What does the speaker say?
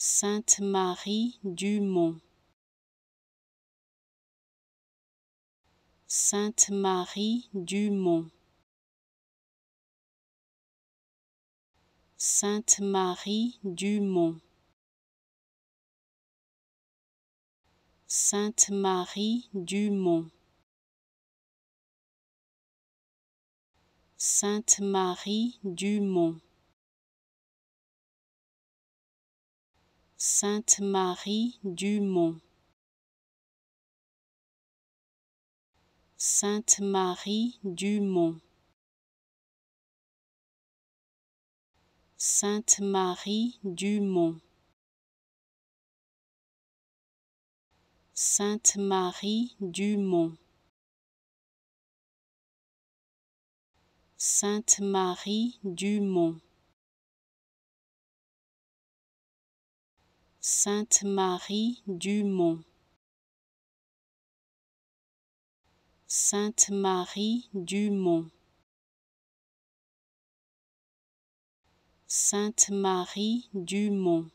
Sainte-Marie-du-Mont Sainte-Marie-du-Mont Sainte-Marie-du-Mont Sainte-Marie-du-Mont Sainte-Marie-du-Mont Sainte-Marie-du-Mont Sainte-Marie-du-Mont Sainte-Marie-du-Mont Sainte-Marie-du-Mont Sainte-Marie-du-Mont Sainte-Marie-du-Mont Sainte-Marie-du-Mont Sainte-Marie-du-Mont